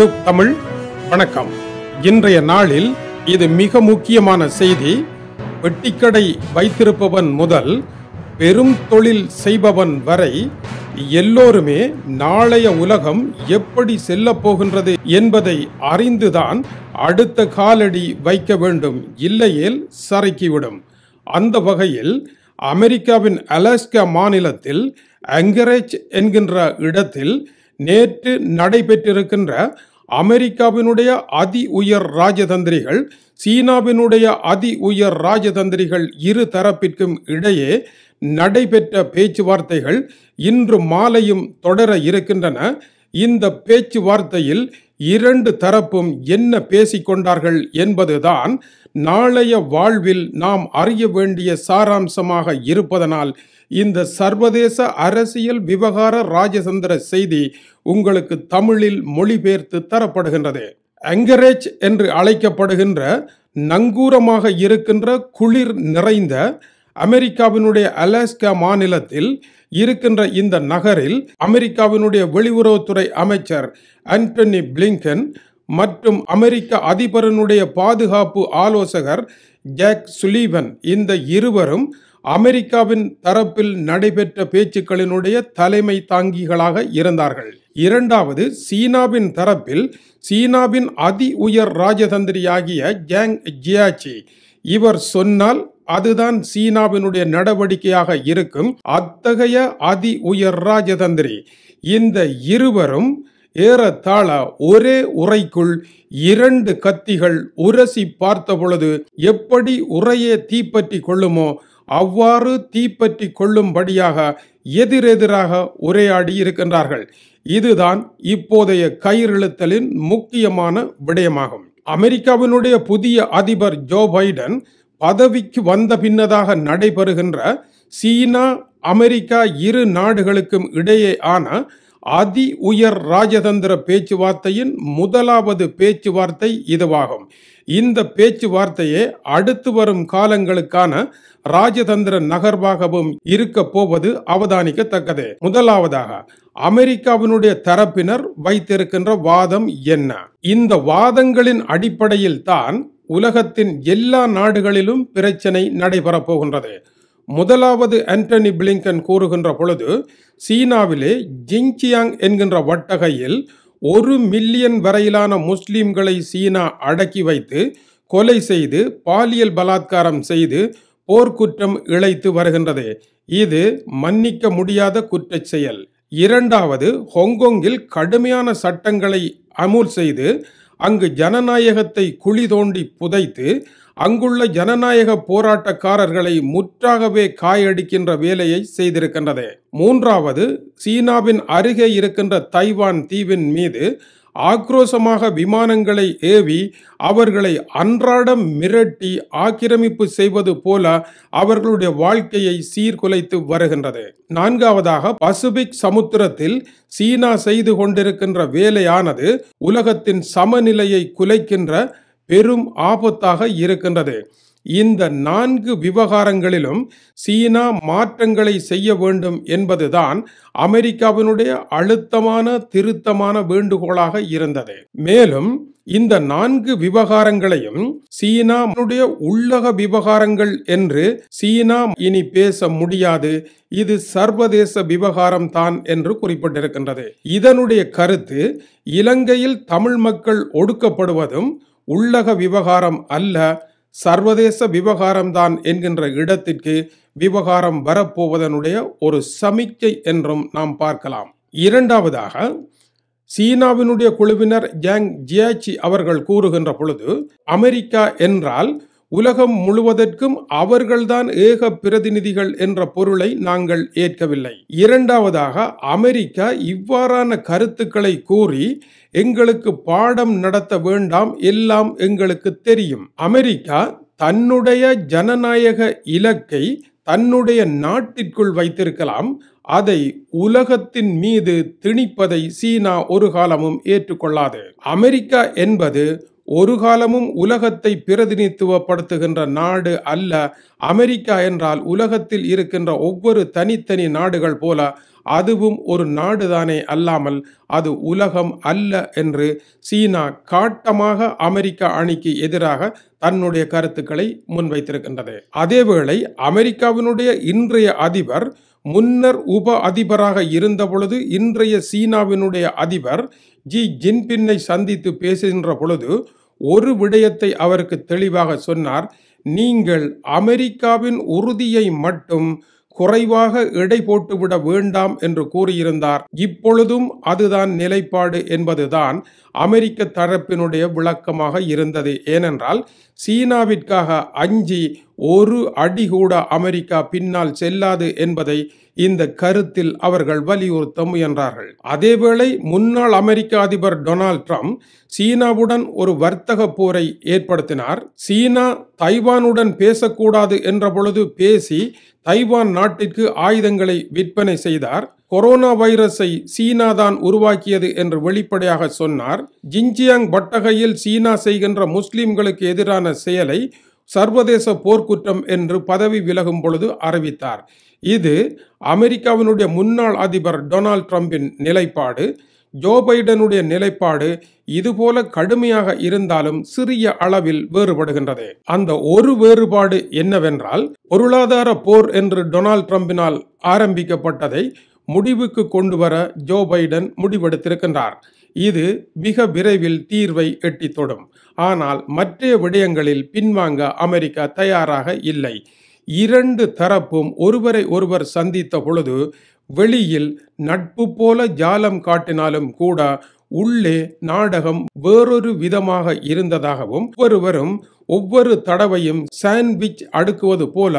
tube Tamil வணக்கம் இன்றைய நாளில் இது மிக முக்கியமான செய்தி வெட்டிக்கடை வைத்திருப்பவன் முதல் பெரும் தொழில் செய்பவன் வரை எல்லோருமே நாளைய உலகம் எப்படி செல்லப்போகின்றது என்பதை அறிந்துதான் அடுத்த காலடி வைக்க வேண்டும் இல்லையேல் சறுக்கிவிடும் அந்த வகையில் அமெரிக்காவின் அலாஸ்கா மாநிலத்தில் அங்கரேஜ் என்கின்ற இடத்தில் நேற்று நடைபெற்றிருக்கின்ற அமெரிக்காவினுடைய அதி உயர் ராஜதந்திரிகள் சீனாவினுடைய அதி உயர் ராஜதந்திரிகள் இரு தரப்பிற்கும் இடையே நடைபெற்ற பேச்சுவார்த்தைகள் இன்று மாலையும் தொடர இருக்கின்றன இந்த பேச்சுவார்த்தையில் இரண்டு தரப்பும் என்ன பேசிக்கொண்டார்கள் என்பதுதான் நாளைய வாழ்வில் நாம் அறிய வேண்டிய சாராம்சமாக இருப்பதனால் இந்த சர்வதேச அரசியல் விவகார ராஜசந்திர செய்தி உங்களுக்கு தமிழில் மொழிபெயர்த்து தரப்படுகின்றது அங்கரேஜ் என்று அழைக்கப்படுகின்ற நங்கூரமாக இருக்கின்ற குளிர் நிறைந்த அமெரிக்காவினுடைய அலாஸ்கா மாநிலத்தில் இருக்கின்ற இந்த நகரில் அமெரிக்காவினுடைய வெளியுறவுத்துறை அமைச்சர் அன்டனி பிளிங்கன் மற்றும் அமெரிக்க அதிபரனுடைய பாதுகாப்பு ஆலோசகர் ஜாக் சுலீவன் இந்த இருவரும் அமெரிக்காவின் தரப்பில் நடைபெற்ற பேச்சுக்களினுடைய தலைமை தாங்கிகளாக இருந்தார்கள் இரண்டாவது சீனாவின் தரப்பில் சீனாவின் அதி உயர் ராஜதந்திரியாகிய ஜாங் ஜியாச்சி இவர் சொன்னால் அதுதான் சீனாவினுடைய நடவடிக்கையாக இருக்கும் அத்தகைய அதி உயர் ராஜதந்திரி இந்த இருவரும் ஏறத்தாழ ஒரே உரைக்குள் இரண்டு கத்திகள் உரசி பார்த்தபொழுது எப்படி உரையே தீப்பற்றி கொள்ளுமோ அவ்வாறு தீப்பற்றி கொள்ளும்படியாக எதிரெதிராக உரையாடி இருக்கின்றார்கள் இதுதான் இப்போதைய கயிறிழுத்தலின் முக்கியமான விடயமாகும் அமெரிக்காவினுடைய புதிய அதிபர் ஜோ பைடன் பதவிக்கு வந்த பின்னதாக நடைபெறுகின்ற சீனா அமெரிக்கா இரு நாடுகளுக்கும் இடையே ஆன அதி உயர் ராஜதந்திர பேச்சுவார்த்தையின் முதலாவது பேச்சுவார்த்தை இதுவாகும் இந்த பேச்சுவார்த்தையே அடுத்து வரும் காலங்களுக்கான ராஜதந்திர நகர்வாகவும் இருக்க போவது அவதானிக்கத்தக்கது முதலாவதாக அமெரிக்காவினுடைய தரப்பினர் வைத்திருக்கின்ற வாதம் என்ன இந்த வாதங்களின் அடிப்படையில் தான் உலகத்தின் எல்லா நாடுகளிலும் பிரச்சனை நடைபெறப் போகின்றது முதலாவது ஆண்டனி பிளிங்கன் கூறுகின்ற பொழுது சீனாவிலே ஜிங்சியாங் என்கின்ற வட்டகையில் ஒரு மில்லியன் வரையிலான முஸ்லீம்களை சீனா அடக்கி வைத்து கொலை செய்து பாலியல் பலாத்காரம் செய்து போர்க்குற்றம் இழைத்து வருகின்றது இது மன்னிக்க முடியாத குற்ற செயல் இரண்டாவது ஹொங்கொங்கில் கடுமையான சட்டங்களை அமுல் செய்து அங்கு ஜனநாயகத்தை குழி தோண்டி புதைத்து அங்குள்ள ஜனநாயக போராட்டக்காரர்களை முற்றாகவே காயடிக்கின்ற வேலையை செய்திருக்கின்றது மூன்றாவது சீனாவின் அருகே இருக்கின்ற தைவான் தீவின் மீது ஆக்ரோஷமாக விமானங்களை ஏவி அவர்களை அன்றாடம் மிரட்டி ஆக்கிரமிப்பு செய்வது போல அவர்களுடைய வாழ்க்கையை சீர்குலைத்து வருகின்றது நான்காவதாக பசிபிக் சமுத்திரத்தில் சீனா செய்து கொண்டிருக்கின்ற வேலையானது உலகத்தின் சமநிலையை குலைக்கின்ற பெரும் ஆபத்தாக இருக்கின்றது இந்த நான்கு விவகாரங்களிலும் சீனா மாற்றங்களை செய்ய வேண்டும் என்பதுதான் அமெரிக்காவினுடைய அழுத்தமான திருத்தமான வேண்டுகோளாக இருந்தது மேலும் இந்த நான்கு விவகாரங்களையும் சீனாவுடைய உள்ளக விவகாரங்கள் என்று சீனா இனி பேச முடியாது இது சர்வதேச விவகாரம் தான் என்று குறிப்பிட்டிருக்கின்றது இதனுடைய கருத்து இலங்கையில் தமிழ் மக்கள் ஒடுக்கப்படுவதும் உள்ளக விவகாரம் அல்ல சர்வதேச விவகாரம்தான் என்கின்ற இடத்திற்கு விவகாரம் வரப்போவதனுடைய ஒரு சமிக்கை என்றும் நாம் பார்க்கலாம் இரண்டாவதாக சீனாவினுடைய குழுவினர் ஜாங் ஜியாச்சி அவர்கள் கூறுகின்ற பொழுது அமெரிக்கா என்றால் உலகம் முழுவதற்கும் அவர்கள்தான் ஏக பிரதிநிதிகள் என்ற பொருளை நாங்கள் ஏற்கவில்லை இரண்டாவதாக அமெரிக்கா இவ்வாறான கருத்துக்களை கூறி எங்களுக்கு பாடம் நடத்த வேண்டாம் எல்லாம் எங்களுக்கு தெரியும் அமெரிக்கா தன்னுடைய ஜனநாயக இலக்கை தன்னுடைய நாட்டிற்குள் வைத்திருக்கலாம் அதை உலகத்தின் மீது திணிப்பதை சீனா ஒரு காலமும் ஏற்றுக்கொள்ளாது அமெரிக்கா என்பது ஒரு காலமும் உலகத்தை பிரதிநிதித்துவப்படுத்துகின்ற நாடு அல்ல அமெரிக்கா என்றால் உலகத்தில் இருக்கின்ற ஒவ்வொரு தனித்தனி நாடுகள் போல அதுவும் ஒரு நாடுதானே அல்லாமல் அது உலகம் அல்ல என்று சீனா காட்டமாக அமெரிக்க அணிக்கு எதிராக தன்னுடைய கருத்துக்களை முன்வைத்திருக்கின்றது அதேவேளை அமெரிக்காவினுடைய இன்றைய அதிபர் முன்னர் உப அதிபராக இருந்தபொழுது இன்றைய சீனாவினுடைய அதிபர் ஜி ஜின்பின்னை சந்தித்து பேசுகின்ற பொழுது ஒரு விடயத்தை அவருக்கு தெளிவாக சொன்னார் நீங்கள் அமெரிக்காவின் உறுதியை மட்டும் குறைவாக எடை போட்டுவிட வேண்டாம் என்று கூறியிருந்தார் இப்பொழுதும் அதுதான் நிலைப்பாடு என்பதுதான் அமெரிக்க தரப்பினுடைய விளக்கமாக இருந்தது ஏனென்றால் சீனாவிற்காக அஞ்சி ஒரு அடி கூட அமெரிக்கா பின்னால் செல்லாது என்பதை இந்த கருத்தில் அவர்கள் வலியுறுத்த முயன்றார்கள் அதேவேளை முன்னாள் அமெரிக்க அதிபர் டொனால்ட் ட்ரம்ப் சீனாவுடன் ஒரு வர்த்தக போரை ஏற்படுத்தினார் சீனா தைவானுடன் பேசக்கூடாது என்ற பொழுது பேசி தைவான் நாட்டிற்கு ஆயுதங்களை விற்பனை செய்தார் கொரோனா வைரஸை சீனா தான் உருவாக்கியது என்று வெளிப்படையாக சொன்னார் ஜின்ஜியாங் பட்டகையில் சீனா செய்கின்ற முஸ்லிம்களுக்கு எதிரான செயலை சர்வதேச போர்க்குற்றம் என்று பதவி விலகும் பொழுது அறிவித்தார் இது அமெரிக்காவினுடைய முன்னாள் அதிபர் டொனால்ட் ட்ரம்பின் நிலைப்பாடு ஜோ பைடனுடைய நிலைப்பாடு இதுபோல கடுமையாக இருந்தாலும் சிறிய அளவில் வேறுபடுகின்றது அந்த ஒரு வேறுபாடு என்னவென்றால் பொருளாதார போர் என்று டொனால்ட் ட்ரம்பினால் ஆரம்பிக்கப்பட்டதை முடிவுக்கு கொண்டு வர ஜோ பைடன் முடிவெடுத்திருக்கின்றார் இது மிக விரைவில் தீர்வை எட்டி தொடும் ஆனால் மற்ற விடயங்களில் பின்வாங்க அமெரிக்கா தயாராக இல்லை இரண்டு தரப்பும் ஒருவரை ஒருவர் சந்தித்த பொழுது வெளியில் நட்பு போல ஜாலம் காட்டினாலும் கூட உள்ளே நாடகம் வேறொரு விதமாக இருந்ததாகவும் ஒவ்வொருவரும் ஒவ்வொரு தடவையும் சாண்ட்விச் அடுக்குவது போல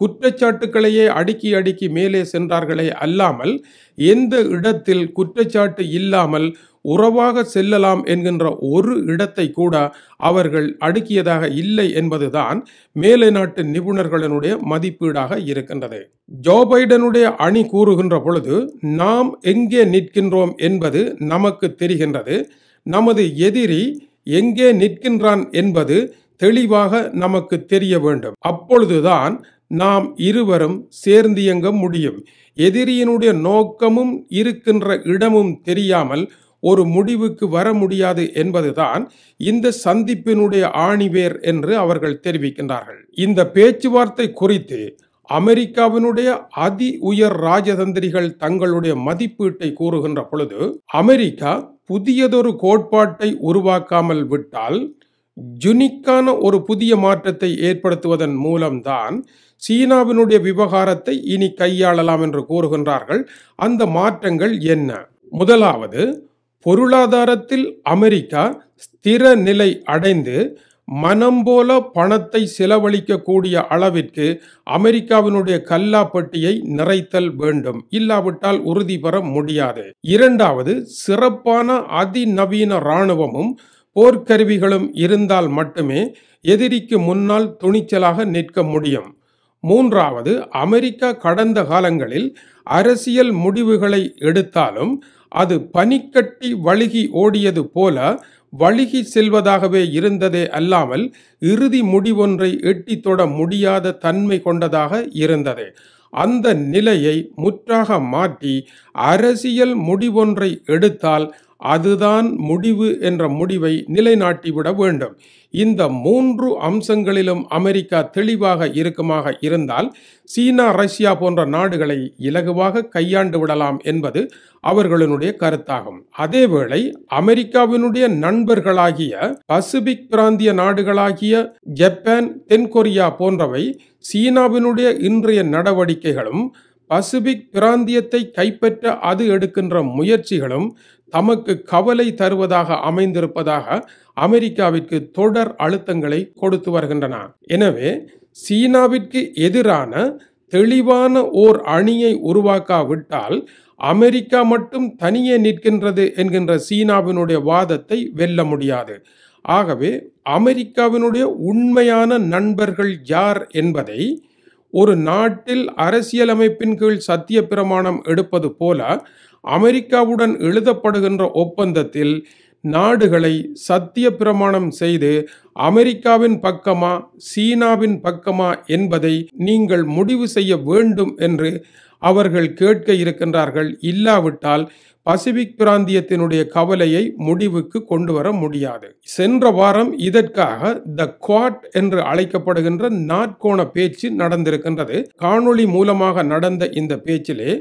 குற்றச்சாட்டுக்களையே அடுக்கி அடுக்கி மேலே சென்றார்களே அல்லாமல் எந்த இடத்தில் குற்றச்சாட்டு இல்லாமல் உறவாக செல்லலாம் என்கின்ற ஒரு இடத்தை கூட அவர்கள் அடுக்கியதாக இல்லை என்பதுதான் மேலை நாட்டு நிபுணர்களினுடைய மதிப்பீடாக இருக்கின்றது ஜோ பைடனுடைய அணி கூறுகின்ற பொழுது நாம் எங்கே நிற்கின்றோம் என்பது நமக்கு தெரிகின்றது நமது எதிரி எங்கே நிற்கின்றான் என்பது தெளிவாக நமக்கு தெரிய வேண்டும் அப்பொழுதுதான் நாம் இருவரும் சேர்ந்து இயங்க முடியும் எதிரியினுடைய நோக்கமும் இருக்கின்ற இடமும் தெரியாமல் ஒரு முடிவுக்கு வர முடியாது என்பதுதான் இந்த சந்திப்பினுடைய ஆணிவேர் என்று அவர்கள் தெரிவிக்கின்றார்கள் இந்த பேச்சுவார்த்தை குறித்து அமெரிக்காவினுடைய அதி உயர் ராஜதந்திரிகள் தங்களுடைய மதிப்பீட்டை கூறுகின்ற பொழுது அமெரிக்கா புதியதொரு கோட்பாட்டை உருவாக்காமல் விட்டால் ஜுனிக்கான ஒரு புதிய மாற்றத்தை ஏற்படுத்துவதன் மூலம்தான் சீனாவினுடைய விவகாரத்தை இனி கையாளலாம் என்று கூறுகின்றார்கள் அந்த மாற்றங்கள் என்ன முதலாவது பொருளாதாரத்தில் அமெரிக்கா ஸ்திர நிலை அடைந்து மனம் போல பணத்தை செலவழிக்கக்கூடிய அளவிற்கு அமெரிக்காவினுடைய கல்லா பட்டியை நிறைத்தல் வேண்டும் இல்லாவிட்டால் உறுதி பெற முடியாது இரண்டாவது சிறப்பான அதிநவீன இராணுவமும் போர்க்கருவிகளும் இருந்தால் மட்டுமே எதிரிக்கு முன்னால் துணிச்சலாக நிற்க முடியும் மூன்றாவது அமெரிக்கா கடந்த காலங்களில் அரசியல் முடிவுகளை எடுத்தாலும் அது பனிக்கட்டி வழுகி ஓடியது போல வழுகி செல்வதாகவே இருந்ததே அல்லாமல் இறுதி முடிவொன்றை எட்டி தொட முடியாத தன்மை கொண்டதாக இருந்தது அந்த நிலையை முற்றாக மாற்றி அரசியல் முடிவொன்றை எடுத்தால் அதுதான் முடிவு என்ற முடிவை நிலைநாட்டிவிட வேண்டும் இந்த மூன்று அம்சங்களிலும் அமெரிக்கா தெளிவாக இருக்குமாக இருந்தால் சீனா ரஷ்யா போன்ற நாடுகளை இலகுவாக கையாண்டு விடலாம் என்பது அவர்களுடைய கருத்தாகும் அதேவேளை அமெரிக்காவினுடைய நண்பர்களாகிய பசிபிக் பிராந்திய நாடுகளாகிய ஜப்பான் தென்கொரியா போன்றவை சீனாவினுடைய இன்றைய நடவடிக்கைகளும் பசிபிக் பிராந்தியத்தை கைப்பற்ற அது எடுக்கின்ற முயற்சிகளும் தமக்கு கவலை தருவதாக அமைந்திருப்பதாக அமெரிக்காவிற்கு தொடர் அழுத்தங்களை கொடுத்து வருகின்றன எனவே சீனாவிற்கு எதிரான தெளிவான ஓர் அணியை உருவாக்காவிட்டால் அமெரிக்கா மட்டும் தனியே நிற்கின்றது என்கின்ற சீனாவினுடைய வாதத்தை வெல்ல முடியாது ஆகவே அமெரிக்காவினுடைய உண்மையான நண்பர்கள் யார் என்பதை ஒரு நாட்டில் அரசியலமைப்பின் கீழ் சத்திய பிரமாணம் எடுப்பது போல அமெரிக்காவுடன் எழுதப்படுகின்ற ஒப்பந்தத்தில் நாடுகளை சத்திய பிரமாணம் செய்து அமெரிக்காவின் பக்கமா சீனாவின் பக்கமா என்பதை நீங்கள் முடிவு செய்ய வேண்டும் என்று அவர்கள் கேட்க இருக்கின்றார்கள் இல்லாவிட்டால் பசிபிக் பிராந்தியத்தினுடைய கவலையை முடிவுக்கு கொண்டு வர முடியாது சென்ற வாரம் இதற்காக த குவாட் என்று அழைக்கப்படுகின்ற நாட்கோண பேச்சு நடந்திருக்கின்றது காணொளி மூலமாக நடந்த இந்த பேச்சிலே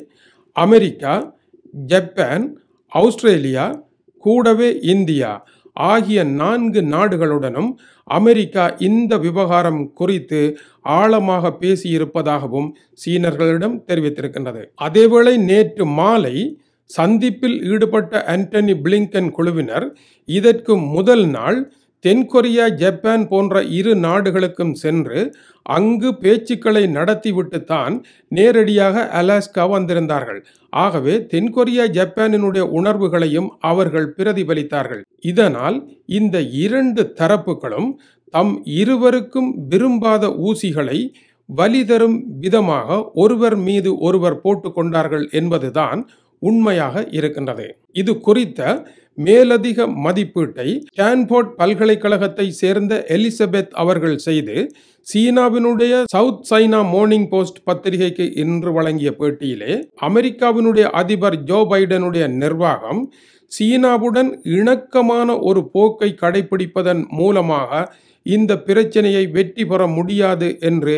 அமெரிக்கா ஜப்பான் ஆஸ்திரேலியா கூடவே இந்தியா ஆகிய நான்கு நாடுகளுடனும் அமெரிக்கா இந்த விவகாரம் குறித்து ஆழமாக பேசியிருப்பதாகவும் சீனர்களிடம் தெரிவித்திருக்கின்றது அதேவேளை நேற்று மாலை சந்திப்பில் ஈடுபட்ட ஆண்டனி பிளிங்கன் குழுவினர் இதற்கு முதல் நாள் தென்கொரியா ஜப்பான் போன்ற இரு நாடுகளுக்கும் சென்று அங்கு பேச்சுக்களை நடத்திவிட்டுத்தான் நேரடியாக அலாஸ்கா வந்திருந்தார்கள் ஆகவே தென்கொரியா ஜப்பானினுடைய உணர்வுகளையும் அவர்கள் பிரதிபலித்தார்கள் இதனால் இந்த இரண்டு தரப்புகளும் தம் இருவருக்கும் விரும்பாத ஊசிகளை வலி தரும் விதமாக ஒருவர் மீது ஒருவர் போட்டுக்கொண்டார்கள் என்பதுதான் உண்மையாக இருக்கின்றது இது குறித்த மேலதிக மதிப்பீட்டை ஸ்டான்போர்ட் பல்கலைக்கழகத்தை சேர்ந்த எலிசபெத் அவர்கள் செய்து சீனாவினுடைய சவுத் சைனா மார்னிங் போஸ்ட் பத்திரிகைக்கு இன்று வழங்கிய பேட்டியிலே அமெரிக்காவினுடைய அதிபர் ஜோ பைடனுடைய நிர்வாகம் சீனாவுடன் இணக்கமான ஒரு போக்கை கடைபிடிப்பதன் மூலமாக இந்த பிரச்சனையை வெற்றி பெற முடியாது என்று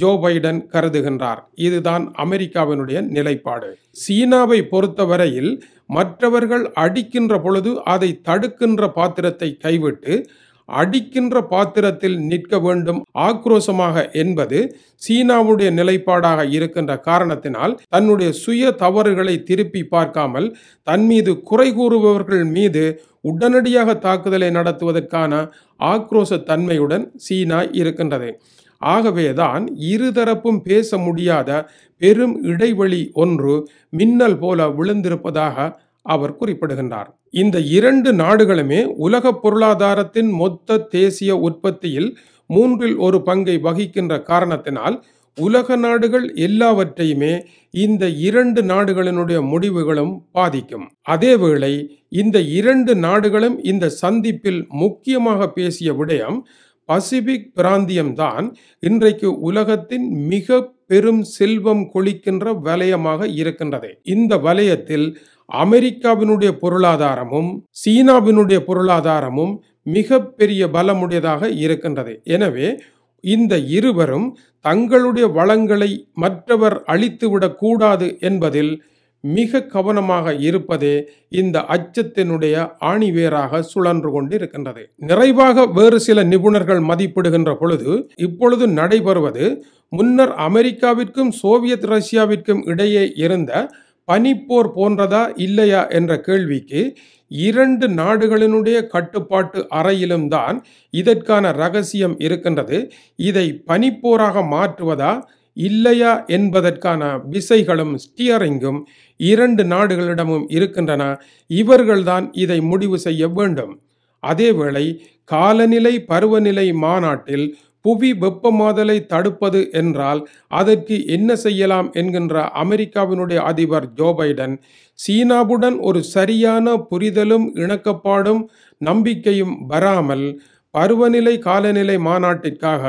ஜோ பைடன் கருதுகின்றார் இதுதான் அமெரிக்காவினுடைய நிலைப்பாடு சீனாவை பொறுத்தவரையில் மற்றவர்கள் அடிக்கின்ற பொழுது அதை தடுக்கின்ற பாத்திரத்தை கைவிட்டு அடிக்கின்ற பாத்திரத்தில் நிற்க வேண்டும் ஆக்ரோஷமாக என்பது சீனாவுடைய நிலைப்பாடாக இருக்கின்ற காரணத்தினால் தன்னுடைய சுய தவறுகளை திருப்பி பார்க்காமல் தன் மீது குறை கூறுபவர்கள் மீது உடனடியாக தாக்குதலை நடத்துவதற்கான ஆக்ரோச தன்மையுடன் சீனா இருக்கின்றது ஆகவேதான் இருதரப்பும் பேச முடியாத பெரும் இடைவெளி ஒன்று மின்னல் போல விழுந்திருப்பதாக அவர் குறிப்பிடுகின்றார் இந்த இரண்டு நாடுகளுமே உலக பொருளாதாரத்தின் மொத்த தேசிய உற்பத்தியில் மூன்றில் ஒரு பங்கை வகிக்கின்ற காரணத்தினால் உலக நாடுகள் எல்லாவற்றையுமே இந்த இரண்டு நாடுகளினுடைய முடிவுகளும் பாதிக்கும் அதேவேளை இந்த இரண்டு நாடுகளும் இந்த சந்திப்பில் முக்கியமாக பேசிய விடயம் பசிபிக் பிராந்தியம்தான் இன்றைக்கு உலகத்தின் மிக பெரும் செல்வம் கொளிக்கின்ற வலயமாக இருக்கின்றது இந்த வலயத்தில் அமெரிக்காவினுடைய பொருளாதாரமும் சீனாவினுடைய பொருளாதாரமும் மிக பெரிய பலமுடையதாக இருக்கின்றது எனவே இந்த இருவரும் தங்களுடைய வளங்களை மற்றவர் கூடாது என்பதில் மிக கவனமாக இருப்பதே இந்த அச்சத்தினுடைய ஆணிவேராக சுழன்று கொண்டு இருக்கின்றது நிறைவாக வேறு சில நிபுணர்கள் மதிப்பிடுகின்ற பொழுது இப்பொழுது நடைபெறுவது முன்னர் அமெரிக்காவிற்கும் சோவியத் ரஷ்யாவிற்கும் இடையே இருந்த பனிப்போர் போன்றதா இல்லையா என்ற கேள்விக்கு இரண்டு நாடுகளினுடைய கட்டுப்பாட்டு அறையிலும் தான் இதற்கான ரகசியம் இருக்கின்றது இதை பனிப்போராக மாற்றுவதா இல்லையா என்பதற்கான விசைகளும் ஸ்டியரிங்கும் இரண்டு நாடுகளிடமும் இருக்கின்றன இவர்கள்தான் இதை முடிவு செய்ய வேண்டும் அதேவேளை காலநிலை பருவநிலை மாநாட்டில் புவி வெப்பமாதலை தடுப்பது என்றால் அதற்கு என்ன செய்யலாம் என்கின்ற அமெரிக்காவினுடைய அதிபர் ஜோ பைடன் சீனாவுடன் ஒரு சரியான புரிதலும் இணக்கப்பாடும் நம்பிக்கையும் வராமல் பருவநிலை காலநிலை மாநாட்டிற்காக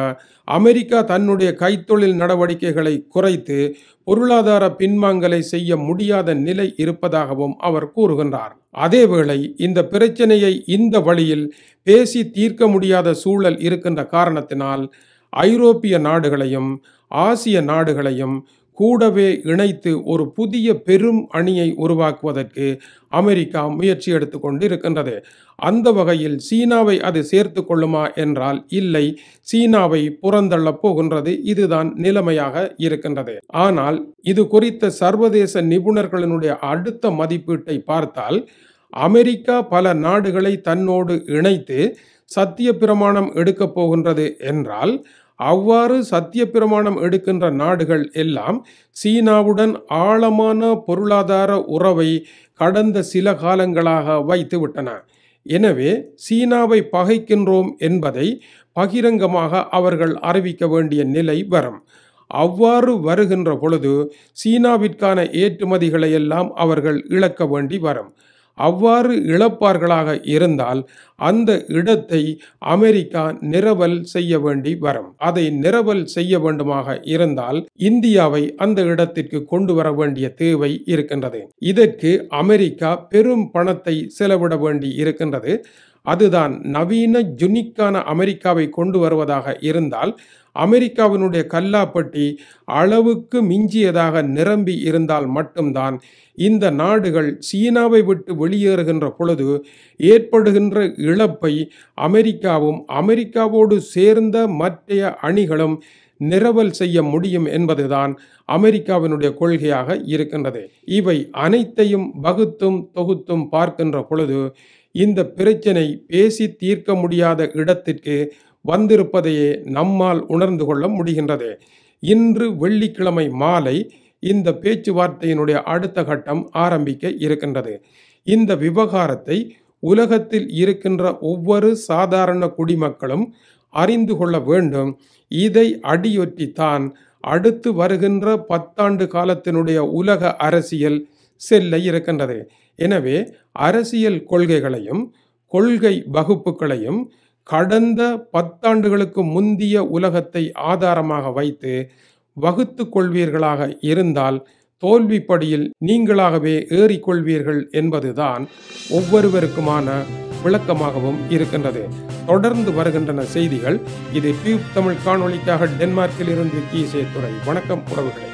அமெரிக்கா தன்னுடைய கைத்தொழில் நடவடிக்கைகளை குறைத்து பொருளாதார பின்வாங்கலை செய்ய முடியாத நிலை இருப்பதாகவும் அவர் கூறுகின்றார் அதேவேளை இந்த பிரச்சனையை இந்த வழியில் பேசி தீர்க்க முடியாத சூழல் இருக்கின்ற காரணத்தினால் ஐரோப்பிய நாடுகளையும் ஆசிய நாடுகளையும் கூடவே இணைத்து ஒரு புதிய பெரும் அணியை உருவாக்குவதற்கு அமெரிக்கா முயற்சி எடுத்துக்கொண்டு இருக்கின்றது அந்த வகையில் சீனாவை அது சேர்த்து கொள்ளுமா என்றால் இல்லை சீனாவை புறந்தள்ளப் போகின்றது இதுதான் நிலைமையாக இருக்கின்றது ஆனால் இது குறித்த சர்வதேச நிபுணர்களினுடைய அடுத்த மதிப்பீட்டை பார்த்தால் அமெரிக்கா பல நாடுகளை தன்னோடு இணைத்து சத்திய பிரமாணம் எடுக்கப் போகின்றது என்றால் அவ்வாறு சத்திய பிரமாணம் எடுக்கின்ற நாடுகள் எல்லாம் சீனாவுடன் ஆழமான பொருளாதார உறவை கடந்த சில காலங்களாக வைத்துவிட்டன எனவே சீனாவை பகைக்கின்றோம் என்பதை பகிரங்கமாக அவர்கள் அறிவிக்க வேண்டிய நிலை வரும் அவ்வாறு வருகின்ற பொழுது சீனாவிற்கான ஏற்றுமதிகளை எல்லாம் அவர்கள் இழக்க வேண்டி வரும் அவ்வாறு இழப்பார்களாக இருந்தால் அந்த இடத்தை அமெரிக்கா நிரவல் செய்ய வேண்டி வரும் அதை நிரவல் செய்ய வேண்டுமாக இருந்தால் இந்தியாவை அந்த இடத்திற்கு கொண்டு வர வேண்டிய தேவை இருக்கின்றது இதற்கு அமெரிக்கா பெரும் பணத்தை செலவிட வேண்டி இருக்கின்றது அதுதான் நவீன ஜுனிக்கான அமெரிக்காவை கொண்டு வருவதாக இருந்தால் அமெரிக்காவினுடைய கல்லாப்பட்டி அளவுக்கு மிஞ்சியதாக நிரம்பி இருந்தால் மட்டும்தான் இந்த நாடுகள் சீனாவை விட்டு வெளியேறுகின்ற பொழுது ஏற்படுகின்ற இழப்பை அமெரிக்காவும் அமெரிக்காவோடு சேர்ந்த மற்றைய அணிகளும் நிரவல் செய்ய முடியும் என்பதுதான் அமெரிக்காவினுடைய கொள்கையாக இருக்கின்றது இவை அனைத்தையும் வகுத்தும் தொகுத்தும் பார்க்கின்ற பொழுது இந்த பிரச்சனை பேசி தீர்க்க முடியாத இடத்திற்கு வந்திருப்பதையே நம்மால் உணர்ந்து கொள்ள முடிகின்றது இன்று வெள்ளிக்கிழமை மாலை இந்த பேச்சுவார்த்தையினுடைய அடுத்த கட்டம் ஆரம்பிக்க இருக்கின்றது இந்த விவகாரத்தை உலகத்தில் இருக்கின்ற ஒவ்வொரு சாதாரண குடிமக்களும் அறிந்து கொள்ள வேண்டும் இதை அடியொற்றித்தான் அடுத்து வருகின்ற பத்தாண்டு காலத்தினுடைய உலக அரசியல் செல்ல இருக்கின்றது எனவே அரசியல் கொள்கைகளையும் கொள்கை வகுப்புகளையும் கடந்த பத்தாண்டுகளுக்கு முந்திய உலகத்தை ஆதாரமாக வைத்து வகுத்து கொள்வீர்களாக இருந்தால் தோல்வி படியில் நீங்களாகவே ஏறிக்கொள்வீர்கள் என்பதுதான் ஒவ்வொருவருக்குமான விளக்கமாகவும் இருக்கின்றது தொடர்ந்து வருகின்றன செய்திகள் இது டியூப் தமிழ் காணொலிக்காக டென்மார்க்கில் இருந்து கீசே துறை வணக்கம் உறவுகளை